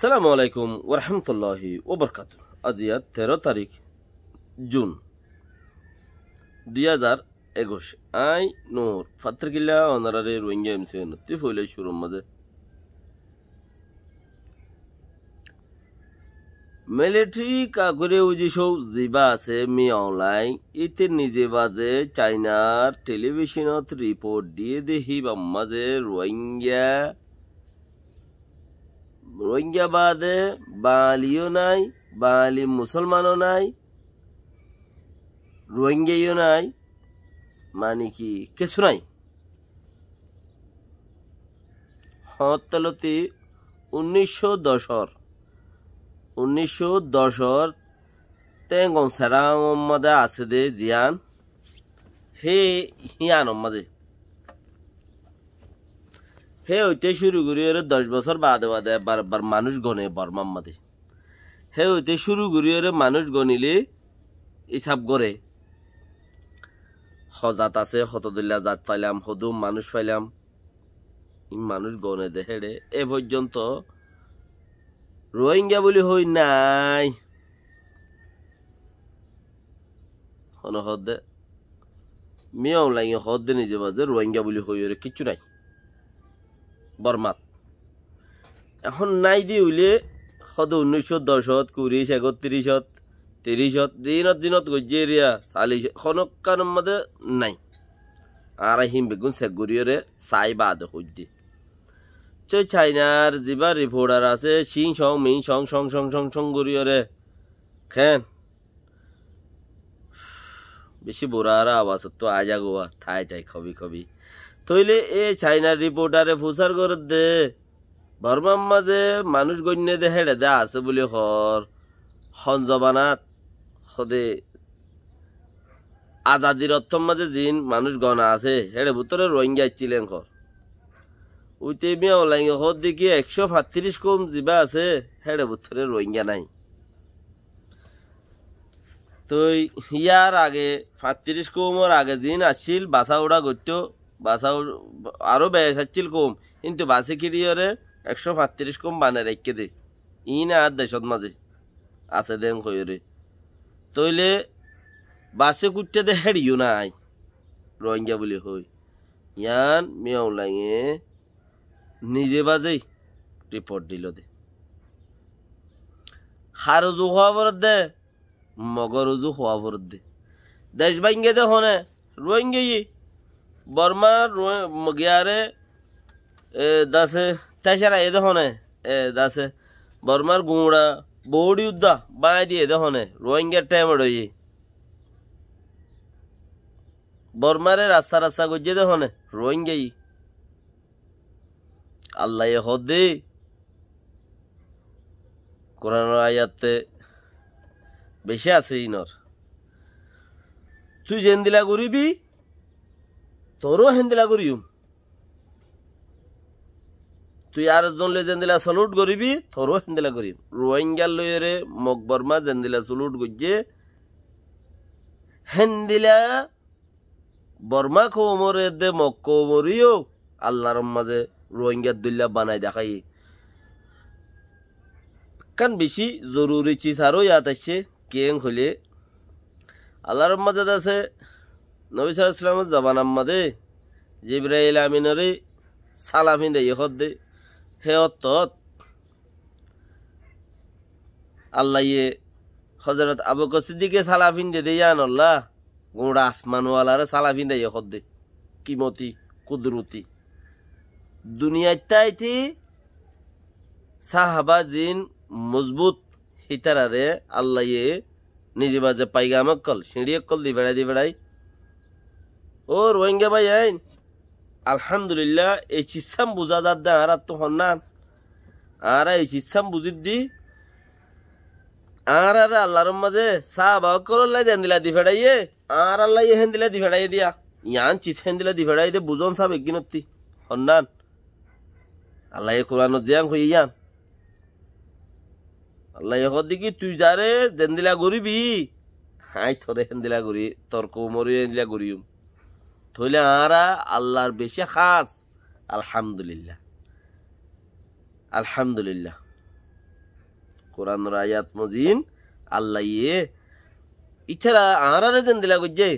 সালামু আলাইকুম ওরহামতুল্লাহি ওবরকাত আজিয়া তেরো তারিখ জুন দুই হাজার একুশ আই নূর ফাত্রকিল্লা অনারারে রোহিঙ্গা এমসি উন্নতি ফইলে শুরুর মাঝে মিলিটারি কাগরে উজি জিবা আছে মি অনলাইন ইতে নিজে বাজে চাইনার টেলিভিশনত রিপোর্ট দিয়ে দেহি বাম্মাজে রোহিঙ্গা রোহিঙ্গাবাদে বাঙালিও নাই বাঙালি মুসলমানও নাই রোহিঙ্গাইও নাই মানে কি কিছু নাই হতালতি উনিশশো দশর উনিশশো দশর তেঙ্গন সেরা মোহাম্মদে আছে দে জিয়ান হে হিয়ান মাঝে হে ওইতে শুরু করি আরে দশ বছর বাদে বাদে বারবার মানুষ গনে বর্মাম মাদে হে ওইতে শুরু করি আরে মানুষ গনিলে হিসাব করে সজাত আছে হতদুল্লা জাত পাইলাম সদু মানুষ পাইলাম মানুষ গনে দেহেরে এ পর্যন্ত রোহিঙ্গা বলি হই নাই হন হদ মেয়ম লাগে হদ নিজে বাজে রোহিঙ্গা বলি হই ওরে কিচ্ছু নাই বর্মাত এখন নাই দি উইলে সদ উনৈশ দশত কুড়িশ একত্রিশত তিরিশত দিনত দিনত এরিয়া চালিশ খনকার মধ্যে নাই আর আহিম বেগুন সেগুরিয়রে চাই বাদ সুদ্দি চৈ চাইনার যিবা রিপোর্টার আছে সিং সং মিং সং সং সং সং সং গরিয়রে খেন বেশি বোরারা আওয়াজ তো আজা গোয়া ঠাই ঠাই খবি খবি তইলে এ চাইনার রিপোর্টারে ফুসার করে দে বর্মার মাঝে মানুষ গণ্য দে হেডে দে আছে বলে হর হঞ্জবানাত সদে আজাদির অর্থম মাঝে জিন মানুষ গনা আছে হেডে ভুতরে রোহিঙ্গা ইচ্ছিলেন খর উইতে মিয়া ওলাইং হর দেখি একশো সাতত্রিশ কম জিবা আছে হেডে ভুতরে রোহিঙ্গা নাই তো ইয়ার আগে সাতত্রিশ কমর আগে জিন আসছিল বাসা উড়া করতো বাসাও আরও ব্যয় সাচ্ছিল কম কিন্তু বাসে কিরিয়রে একশো পাঁত্রিশ কম বানে রেখে দে ই না আর দেশত মাঝে আছে দেন কইরে তইলে বাসে কুটতে দে হেড়িও নাই রোহিঙ্গা বলে হই ইয়ান মেয়াও লাগে নিজে বাজেই রিপোর্ট দিল দে হার উজু হওয়া ভরত দে মগর উজু হওয়া ভরত দে দেশ ভাঙ্গে দে হনে রোহিঙ্গা বর্মা গিয়ারে দাসে তেসারা এদে হনে এ দাসে বর্মার গুঁড়া বৌড়ি উদ্দা বাঁড়ি এদে হনে রোহিঙ্গার টাইম রয়ে বর্মারে রাস্তা রাস্তা গজ্জে দে হনে রোহিঙ্গাই আল্লাহ হদে কোরআন আয়াতে বেশি আছে ইনর তুই দিলা ঘুরিবি তোরও হেন্দিলা করিও তুই আর জনলে জেন্দিলা সলুট করিবি তোরও হেন্দিলা করিম রোহিঙ্গার লইরে মকবর্মা জেন্দিলা সলুট গজ্জে হেন্দিলা বর্মা কৌমরে দে মক কৌমরিও আল্লাহর মাঝে রোহিঙ্গার দুল্লা বানাই দেখাই কান বেশি জরুরি চিজ আরও ইয়াত আসছে কেং হলে আল্লাহর মাঝে আছে নবী সাল্লামের জবান আম্মা দে জিব্রাইল আমিনরে সালাফি দে দে হে অত আল্লাহ ইয়ে হজরত আবু কসিদ্দিকে সালাফিন দে দে ইয়ান আল্লাহ গোড়া আসমানওয়ালারে সালাফিন দে হত দে কিমতি কুদরতি দুনিয়াটাইতে সাহাবা জিন মজবুত হিতারারে আল্লাহ ইয়ে নিজে বাজে পাইগামক কল সিঁড়িয়ে কল দি বেড়াই দি বেড়াই ও রোহিঙ্গা ভাই আইন আলহামদুলিল্লাহ এই চিসাম বুঝা যার দেন আর তো হন্নান আর এই চিসাম বুঝির দি আর আর আল্লাহর মাঝে সা বাবা করলাই দেন দিলা দি ফেড়াইয়ে আর আল্লাহ ইয়ে হেন দিলা দি ফেড়াই দিয়া ইয়ান চিস হেন দিলা দি ফেড়াই দে বুঝন সাব একগিনত্তি হন্নান আল্লাহ কোরআন জিয়াং হই ইয়ান আল্লাহ এখন দেখি তুই যারে জেন্দিলা গরিবি হাই থরে হেন্দিলা গরি তর্ক মরি হেন্দিলা গরিম তুলে আরা আল্লাহর বেশি খাস আলহামদুলিল্লাহ আলহামদুলিল্লাহ কোরআন রায়াত মজিন আল্লাহ ইয়ে ইছারা আহারা রেজেন দিলা গুজে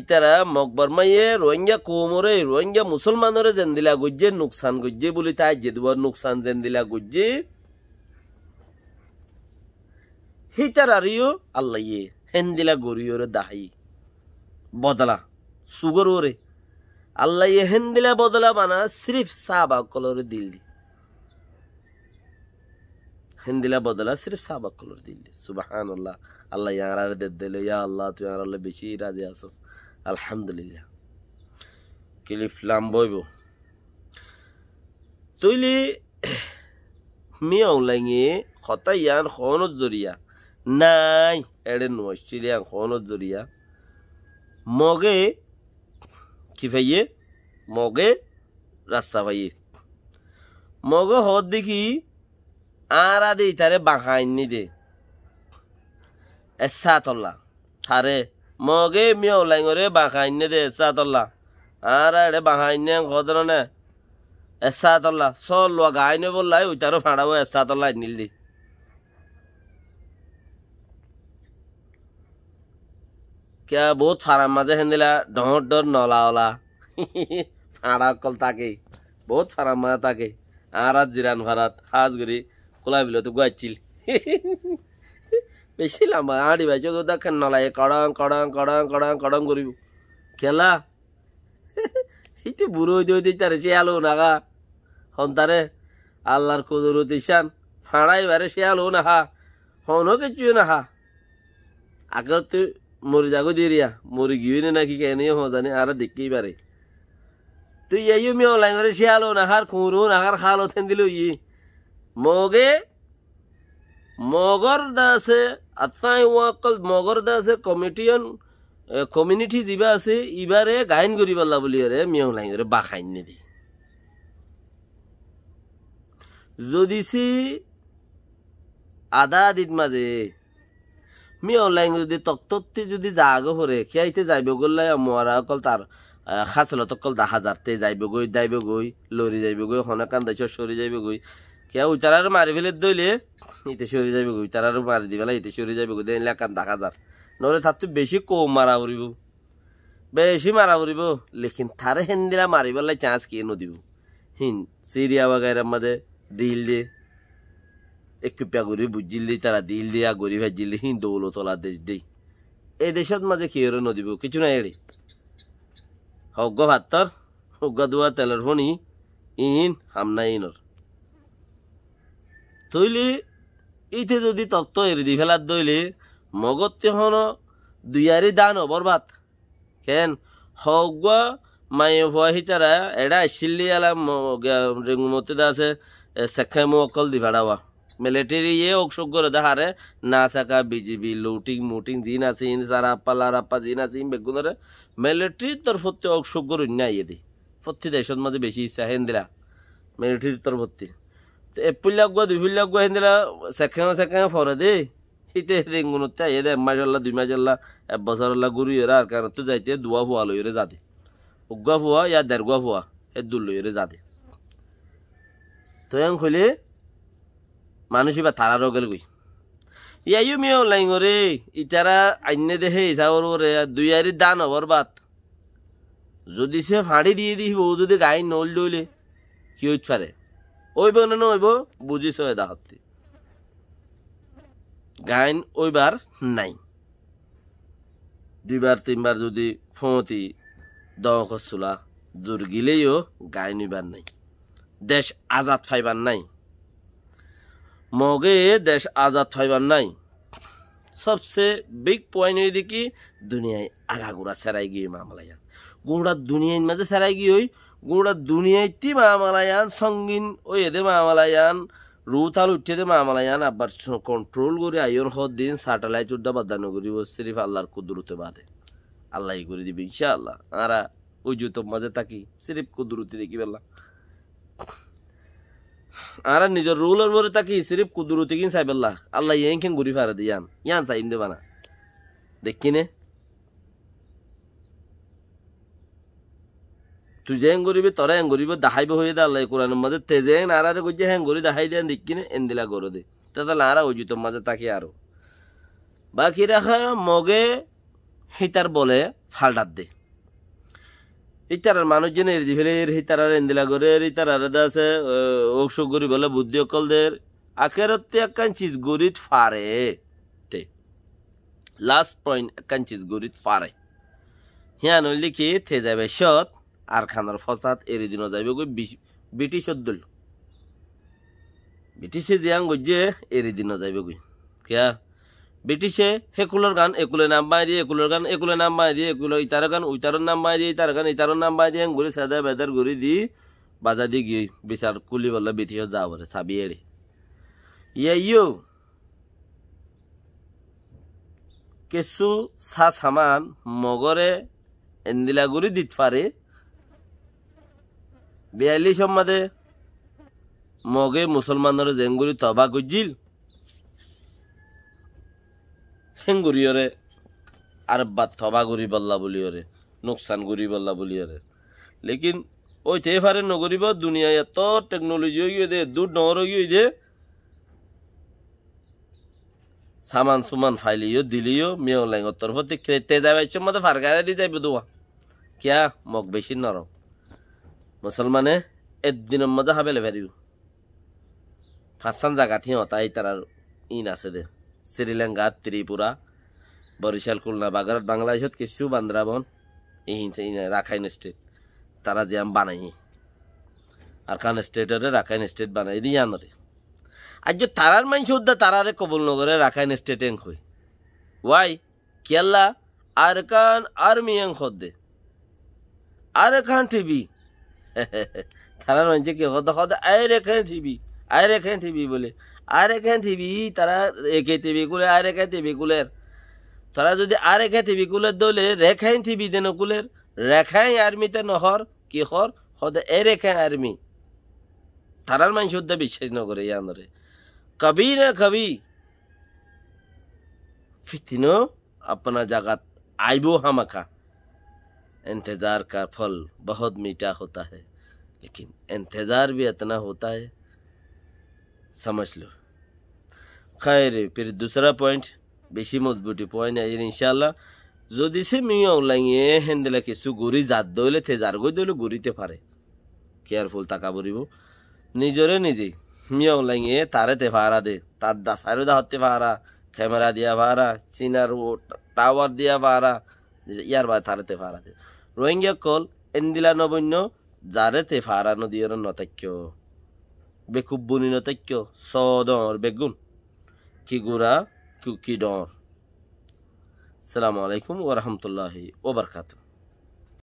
ইতারা মকবরমাইয়ে রোহিঙ্গা কুমরে রোহিঙ্গা মুসলমানরে জেন্দিলা গুজে নুকসান গুজে বলি তাই জেদুয়ার নুকসান জেন্দিলা গুজে হিতার আরিও আল্লাহ হেন্দিলা গরিয়রে দাহাই বদলা সুগর ওরে আল্লাহ এহেন দিলে বদলা বানা সিরিফ সাহাবা কলর দিল দি হিন্দিলা বদলা সিরিফ সাহাবা কলর দিল দি সুবাহান আল্লাহ আল্লাহ ইয়ার দে দিল ইয়া আল্লাহ তুই আর আল্লাহ বেশি রাজি আসস আলহামদুলিল্লাহ কিলিফ লাম বইব তৈলি মিয়াও লাঙে খতা ইয়ান খনত জরিয়া নাই এড়ে নয় চিলিয়ান খনত জরিয়া موقع كيفية موقع رستوية موقع هود دي آرا دي تاري بانخاين دي السات الله تاري موقع ميو لنگوري بانخاين دي السات الله آرا دي بانخاين دي خودرنا السات الله سول وغاين بولاي وچارو فاڑا وہ السات الله نل دي কিয়া বহুত ফারাম মাঝে হেন্দিলা ডর ডর ওলা ফাঁড়া অকল তাকে বহুত ফারাম মাঝে তাকে আর আজ জিরান ভাড়াত হাজ করি খোলা বিল তো গুয়াচ্ছিল বেশি লাম্বা আড়ি ভাই চোখ দেখেন নলাই কড়ং কড়ং কড়ং কড়ং কড়ং করিব খেলা এই তো বুড়ো হইতে হইতে তার সে আলো নাগা সন্তারে আল্লাহর কদর দিশান ফাঁড়াই বারে সে আলো নাহা হনও কিছু নাহা আগে তুই মরি যাগো দেরিয়া মরি গিয়ে নাকি কেনে হজানি আর দেখতেই পারে তুই এই মি অনলাইন করে শিয়ালো নাহার খুঁড়ো নাহার খালো থেন দিল ই মগে মগর দাসে আত্মাই অকল মগর দাসে কমিটিয়ন কমিউনিটি যা আছে ইবারে গায়ন করি পাল্লা বলি আরে মিয়াও লাইন করে বাখাইন নেদি যদি সি আদা দিত মাঝে মিয়ং অনলাইন যদি তক তত্তি যদি জাগ হরে খিয়াইতে যাইব গল্লাই মোয়ারা অকল তার খাচলত অকল দা হাজারতে যাইব গই দাইব গই লৰি যাইব গই হনাকান দাইছ সরি যাইব গই কেউ উতারার মারি ফেলে দইলে ইতে সরি যাইব গই তারার মারি দিবেলা ইতে সরি যাইব গই দেন কান দা যার নরে তার বেশি কম মারা উৰিব বেশি মারা উৰিব লেকিন থাৰে হেন দিলা মারিবেলা চান্স কে নদিব হিন সিরিয়া বাগাইরার মাঝে দিল দিয়ে একুপিয়া করে বুঝিলি তারা দিল্লি আর গরি ভাজিলি হিন দৌলতলা দেশ দেই এ দেশত মাঝে কিহরে নদীব কিছু নাই এড়ি হগ্য ভাতর হগ্য দুয়া তেলের ফোনি ইহিন হামনা ইনর তৈলি ইতে যদি তত্ত্ব এড়ি দি ফেলার দইলি মগত্য হন দুইয়ারি দান অবরবাত কেন হগ্য মাই ভয় হিতারা এডা শিল্লি আলা রেঙ্গুমতি দাসে সেখায় মু অকল দি মিলিটারি ইয়ে অংশক করে দেখারে না চাকা বিজেপি লুটিং মুটিং জিন আছে ইন সার আপ্পা লার আপ্পা জিন আছে ইন ধরে মিলিটারির তরফতে অংশক করে না ইয়ে দি প্রতি দেশের মাঝে বেশি ইচ্ছা হেন দিলা মিলিটারির তরফতে তো এপ্রিল লাগুয়া দুই ফিল লাগুয়া হেন দিলা সেখানে সেখানে ফরে দে শীতে রেঙ্গুনতে আইয়ে দে এক মাস আল্লাহ দুই মাস আল্লাহ এক বছর আল্লাহ গুরু ওরা আর কারণ তো যাইতে দুয়া ফুয়া লই ওরে যাতে উগুয়া ফুয়া ইয়া দেড়গুয়া ফুয়া এ দুল লই ওরে যাতে তো এং খুলে মানুষই বা তারা রোগের গই ইয়াইও মিও লাইঙরে ইতারা আইনে দেহে ইসাওর ওরে দুইয়ারি দান হবর বাত যদি সে ফাঁড়ি দিয়ে দিব ও যদি গাই নল ডইলে কি হইতে পারে ওইব না নইব বুঝিস দেখাতে গাইন ওইবার নাই দুইবার তিনবার যদি ফতি দখসুলা দুর্গিলেও গাইন ওইবার নাই দেশ আজাদ ফাইবার নাই মগে দেশ আজাদ হইবার নাই সবচেয়ে বিগ পয়েন্ট হই দেখি দুনিয়ায় আগা আগাগোড়া সেরাই গিয়ে মামলায়ান গৌড়ার দুনিয়ার মাঝে সেরাই গিয়ে ওই গৌড়ার গোড়া দুনিয়াইতে মামালায়ান সঙ্গীন ওই এদে মামালায়ান রুতাল উঠে দে মামালায়ান আবার কন্ট্রোল করে আইন হদ দিন স্যাটেলাইট উদ্দা বাদানো করিব শরীফ আল্লাহর কুদরতে বাঁধে আল্লাহ করে দিবে ইনশাআল্লাহ আর ওই জুতোর মাঝে থাকি শরীফ কুদরতি দেখি বেলা আর নিজের রুলের মরে তাকে সিরিফ কুদুরুতি কিন সাইবেল্লাহ আল্লাহ ইয়েন কিন ঘুরি ফেরা দিয়ান ইয়ান সাইম দেবা না নে তুই যে গরিবে তরে এং গরিবে দাহাইব হয়ে দা আল্লাহ কোরআন মাঝে তেজে আরারে গজ্জে হ্যাং গরি দাহাই দেন দেখিনে এন্দিলা গরো দে তা তাহলে আরা ওই মাঝে তাকে আরো বাকি রাখা মগে হিতার বলে ফাল্টার দে ইতারার মানুষজন এরি ফেলের হিতারার এন্দিলাগরের ইতারার আছে অসুখ গরি বলে বুদ্ধি অকলদের আখেরতে একখান চিজ গরিত ফারে তে লাস্ট পয়েন্ট একখান চিজ গরিত ফারে হিয়ান নইলি কি থে যাবে সৎ আর খানার ফসাদ এর দিনও যাইবে গো ব্রিটিশ অদ্দুল ব্রিটিশে জিয়াং গজ্জে এর দিনও যাইবে গই কিয়া ব্রিটিশে হেকুলোর গান একুলে নাম বাই দিয়ে একুলোর গান একুলে নাম বাই দিয়ে একুলো ইতার গান উইতারর নাম বাই দিয়ে ইতার গান ইতারর নাম বাই দিয়ে ঘুরে সাদা বেদার ঘুরি দি বাজা দি গিয়ে বিচার কুলি বলল ব্রিটিশ যা বলে সাবি এড়ে ইয়ে ইউ কিছু সা সামান মগরে এন্দিলাগুড়ি দিত পারে বিয়াল্লিশ সম্মাদে মগে মুসলমানরে জেঙ্গুরি তবা গুজিল হেঙ্গুরিয়রে আরব্বা থবা গরি বল্লা বলিয়রে নোকসান গরি বল্লা বলিয়রে লেকিন ওই তে ফারে নগরিব দুনিয়া এত টেকনোলজি হয়ে গিয়ে দে দূর নহর গিয়ে দে সামান সুমান ফাইলিও দিলিও মেয়েও লাইঙ্গর তরফ দেখে তে যাবাইছে মতো ফারগারে দিয়ে যাইবে দোয়া কিয়া মগ বেশি নরম মুসলমানে একদিনের মজা হাবেলে ফেরিও ফাঁসান জাগা থিয়ে হতা এই তার আর ইন আছে দে শ্রীলঙ্কা ত্রিপুরা বরিশাল খুলনা বাগারাট বাংলাদেশত কিছু বান্দ্রাবন রাখাইন স্টেট তারা যে আম বানাই আর খান স্টেটরে রাখাইন স্টেট বানাই দিই আনরে আর যে তারার মানুষ উদ্দা তারারে নগরে রাখাইন স্টেট এং হই ওয়াই কেলা আর খান আর্মি এং হদ্দে আর খান টিভি তারার মানুষ কে হদ হদ আয় রেখান টিভি আরে খেন থিবি বলে আরে খেন থিবি তারা একে থিবি কুলে আরে খেন থিবি কুলের তারা যদি আরে খেন থিবি কুলের দলে রেখাইন থিবি দেন কুলের রেখাই আর্মিতে নহর কি হর হদে এ রেখাই আর্মি তারার মানুষ উদ্যা বিশ্বাস ন করে ইয়ানরে কবি না কবি ফিতিনো अपना जगत आइबो हमका इंतज़ार का फल बहुत मीठा होता है लेकिन इंतज़ार भी इतना होता है समझ लो खैर फिर दूसरा पॉइंट বেশি মজবুতি পয়েন্ট এর ইনশাল্লাহ যদি সে মিয়া ওলাইয়ে হেন্দেলা কিছু গড়ি জাত দইলে তে জার গই দইলে গড়িতে পারে কেয়ারফুল তাকা পড়িব নিজরে নিজেই মিয়া ওলাইয়ে তারে তে ভাড়া দে তার দাসারও দাহতে ভাড়া ক্যামেরা দিয়া ভাড়া চিনার টাওয়ার দিয়া ভাড়া ইয়ার বা তে ভাড়া দে রোহিঙ্গা কল এন্দিলা নবন্য যারে তে ফাড়ানো দিয়ে নতাক্য বেকুব্বুনি নতৈক্য স ডর বেগুন কি গুড়া কিউ কি ডর সালামু আলাইকুম ওরহমতুল্লাহি ওবরকাতু